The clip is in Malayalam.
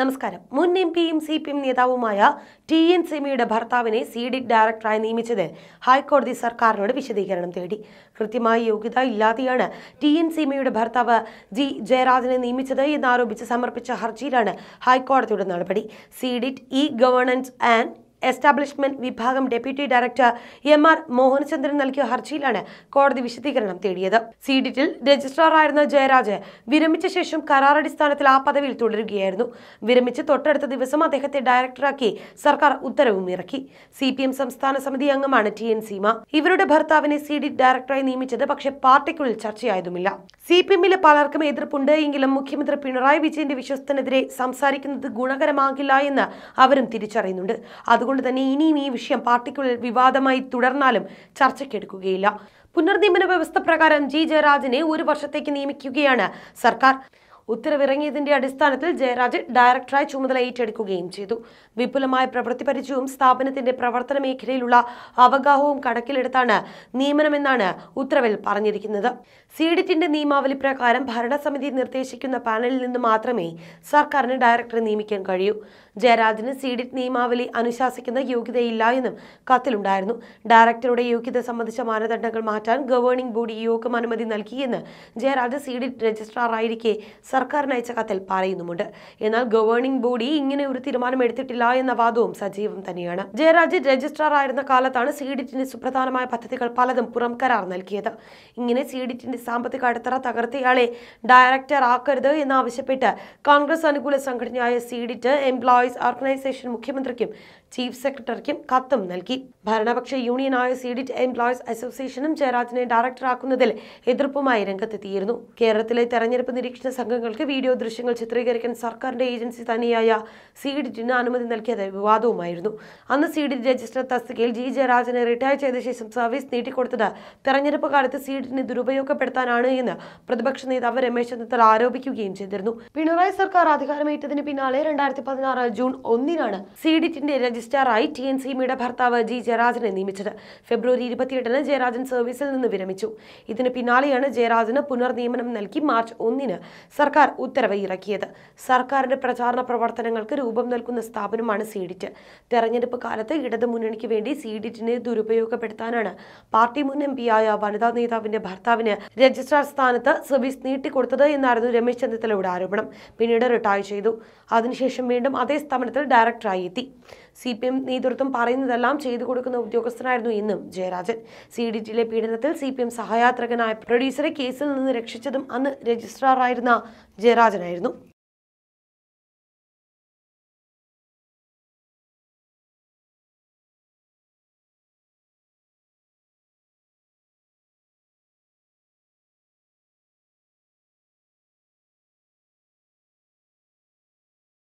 നമസ്കാരം മുൻ എം പിയും സി പി എം നേതാവുമായ ടി എൻ സെമിയുടെ ഭർത്താവിനെ സി ഡി ഡയറക്ടറായി നിയമിച്ചത് ഹൈക്കോടതി സർക്കാരിനോട് വിശദീകരണം തേടി കൃത്യമായ യോഗ്യത ഇല്ലാതെയാണ് ടി എൻ സെമിയുടെ ഭർത്താവ് ജി ജയരാജനെ നിയമിച്ചത് എന്നാരോപിച്ച് സമർപ്പിച്ച ഹർജിയിലാണ് ഹൈക്കോടതിയുടെ നടപടി C DIT E governance and establishment വിഭാഗം deputy director M R Mohanachandran നൽകിയ ഹർജിയിലാണ് കോടതി വിശദീകരണം തേടിയത് സിഡിറ്റിൽ രജിസ്ട്രാറായിരുന്ന ജയരാജ് വിരമിച്ച ശേഷം കരാറടിസ്ഥാനത്തിൽ ആ പദവിയിൽ തുടരുകയായിരുന്നു വിരമിച്ച് തൊട്ടടുത്ത ദിവസം അദ്ദേഹത്തെ ഡയറക്ടറാക്കി സർക്കാർ ഉത്തരവും ഇറക്കി സി സംസ്ഥാന സമിതി അംഗമാണ് ടി എൻ സീമ ഇവരുടെ ഭർത്താവിനെ സി ഡയറക്ടറായി നിയമിച്ചത് പക്ഷേ പാർട്ടിക്കുള്ളിൽ ചർച്ചയായതുമില്ല സി പി എമ്മിലെ പലർക്കും എതിർപ്പുണ്ട് എങ്കിലും മുഖ്യമന്ത്രി പിണറായി വിജയന്റെ വിശ്വസ്തനെതിരെ സംസാരിക്കുന്നത് ഗുണകരമാകില്ല എന്ന് അവരും തിരിച്ചറിയുന്നുണ്ട് അത് അതുകൊണ്ട് തന്നെ ഇനിയും ഈ വിഷയം പാർട്ടിക്കുള്ളിൽ വിവാദമായി തുടർന്നാലും ചർച്ചയ്ക്കെടുക്കുകയില്ല പുനർനിയമന വ്യവസ്ഥ പ്രകാരം ജി ജയരാജനെ ഒരു വർഷത്തേക്ക് നിയമിക്കുകയാണ് സർക്കാർ ഉത്തരവിറങ്ങിയതിന്റെ അടിസ്ഥാനത്തിൽ ജയരാജൻ ഡയറക്ടറായി ചുമതല ഏറ്റെടുക്കുകയും ചെയ്തു വിപുലമായ പ്രവൃത്തി പരിചയവും സ്ഥാപനത്തിന്റെ പ്രവർത്തന മേഖലയിലുള്ള അവഗാഹവും കണക്കിലെടുത്താണ് നിയമനമെന്നാണ് ഉത്തരവിൽ പറഞ്ഞിരിക്കുന്നത് സിഡിറ്റിന്റെ നിയമാവലി പ്രകാരം ഭരണസമിതി നിർദ്ദേശിക്കുന്ന പാനലിൽ നിന്ന് മാത്രമേ സർക്കാരിന് ഡയറക്ടറെ നിയമിക്കാൻ കഴിയൂ ജയരാജന് സിഡിറ്റ് നിയമാവലി അനുശാസിക്കുന്ന യോഗ്യതയില്ല എന്നും കത്തിലുണ്ടായിരുന്നു ഡയറക്ടറുടെ യോഗ്യത സംബന്ധിച്ച മാനദണ്ഡങ്ങൾ മാറ്റാൻ ഗവേണിംഗ് ബോഡി യോഗം അനുമതി നൽകിയെന്ന് ജയരാജ് സിഡിറ്റ് രജിസ്ട്രാറായിരിക്കെ സർ സർക്കാരിന് അയച്ച കത്തിൽ പറയുന്നുമുണ്ട് എന്നാൽ ഗവേണിംഗ് ബോഡി ഇങ്ങനെ ഒരു തീരുമാനം എടുത്തിട്ടില്ല എന്ന വാദവും സജീവം തന്നെയാണ് ജയരാജ് രജിസ്ട്രാർ ആയിരുന്ന കാലത്താണ് സീഡിറ്റിന്റെ സുപ്രധാനമായ പദ്ധതികൾ പലതും പുറം കരാർ നൽകിയത് ഇങ്ങനെ സീഡിറ്റിന്റെ സാമ്പത്തിക അടിത്തറ തകർത്തയാളെ ഡയറക്ടർ ആക്കരുത് എന്നാവശ്യപ്പെട്ട് കോൺഗ്രസ് അനുകൂല സംഘടനയായ സീഡിറ്റ് എംപ്ലോയീസ് ഓർഗനൈസേഷൻ മുഖ്യമന്ത്രിക്കും ചീഫ് സെക്രട്ടറിക്കും കത്തും നൽകി ഭരണപക്ഷ യൂണിയനായ സീഡിറ്റ് എംപ്ലോയീസ് അസോസിയേഷനും ജയരാജിനെ ഡയറക്ടറാക്കുന്നതിൽ എതിർപ്പുമായി രംഗത്തെത്തിയിരുന്നു കേരളത്തിലെ തെരഞ്ഞെടുപ്പ് നിരീക്ഷണ സംഘങ്ങൾ ചിത്രങ്ങൾക്ക് വീഡിയോ ദൃശ്യങ്ങൾ ചിത്രീകരിക്കാൻ സർക്കാരിന്റെ ഏജൻസി തന്നെയായ സീഡിറ്റിന് അനുമതി നൽകിയത് വിവാദവുമായിരുന്നു അന്ന് സീഡിറ്റ് രജിസ്റ്റർ തസ്തികയിൽ ജി ജയരാജനെ റിട്ടയർ ചെയ്ത ശേഷം സർവീസ് നീട്ടിക്കൊടുത്തത് തെരഞ്ഞെടുപ്പ് കാലത്ത് സീഡിറ്റിനെ ദുരുപയോഗപ്പെടുത്താനാണ് എന്ന് പ്രതിപക്ഷ നേതാവ് രമേശ് ചെന്നിത്തല ആരോപിക്കുകയും ചെയ്തിരുന്നു പിണറായി സർക്കാർ അധികാരമേറ്റതിന് പിന്നാലെ രണ്ടായിരത്തി പതിനാറ് ജൂൺ ഒന്നിനാണ് സീഡിറ്റിന്റെ രജിസ്ട്രാറായി ടി എൻ മിയുടെ ഭർത്താവ് ജി ജയരാജനെ നിയമിച്ചത് ഫെബ്രുവരി ഇരുപത്തിയെട്ടിന് ജയരാജൻ സർവീസിൽ നിന്ന് വിരമിച്ചു ഇതിന് പിന്നാലെയാണ് ജയരാജന് പുനർനിയമനം നൽകി മാർച്ച് ഒന്നിന് സർ സർക്കാർ ഉത്തരവ് ഇറക്കിയത് സർക്കാരിന്റെ പ്രചാരണ പ്രവർത്തനങ്ങൾക്ക് രൂപം നൽകുന്ന സ്ഥാപനമാണ് സീഡിറ്റ് തെരഞ്ഞെടുപ്പ് കാലത്ത് ഇടതു മുന്നണിക്ക് വേണ്ടി സീഡിറ്റിനെ ദുരുപയോഗപ്പെടുത്താനാണ് പാർട്ടി മുൻ എം പിയായ വനിതാ നേതാവിന്റെ ഭർത്താവിന് രജിസ്ട്രാർ സ്ഥാനത്ത് സർവീസ് നീട്ടിക്കൊടുത്തത് എന്നായിരുന്നു രമേശ് ചെന്നിത്തലയുടെ ആരോപണം പിന്നീട് റിട്ടയർ ചെയ്തു അതിനുശേഷം വീണ്ടും അതേ സ്ഥാപനത്തിൽ ഡയറക്ടറായി എത്തി സി പി എം നേതൃത്വം പറയുന്നതെല്ലാം ചെയ്തു കൊടുക്കുന്ന ഉദ്യോഗസ്ഥനായിരുന്നു ഇന്നും ജയരാജൻ സി ഡി ടിയിലെ പീഡനത്തിൽ സി പി എം സഹയാത്രികനായ പ്രൊഡ്യൂസറെ കേസിൽ നിന്ന് രക്ഷിച്ചതും അന്ന് രജിസ്ട്രാറായിരുന്ന ജയരാജനായിരുന്നു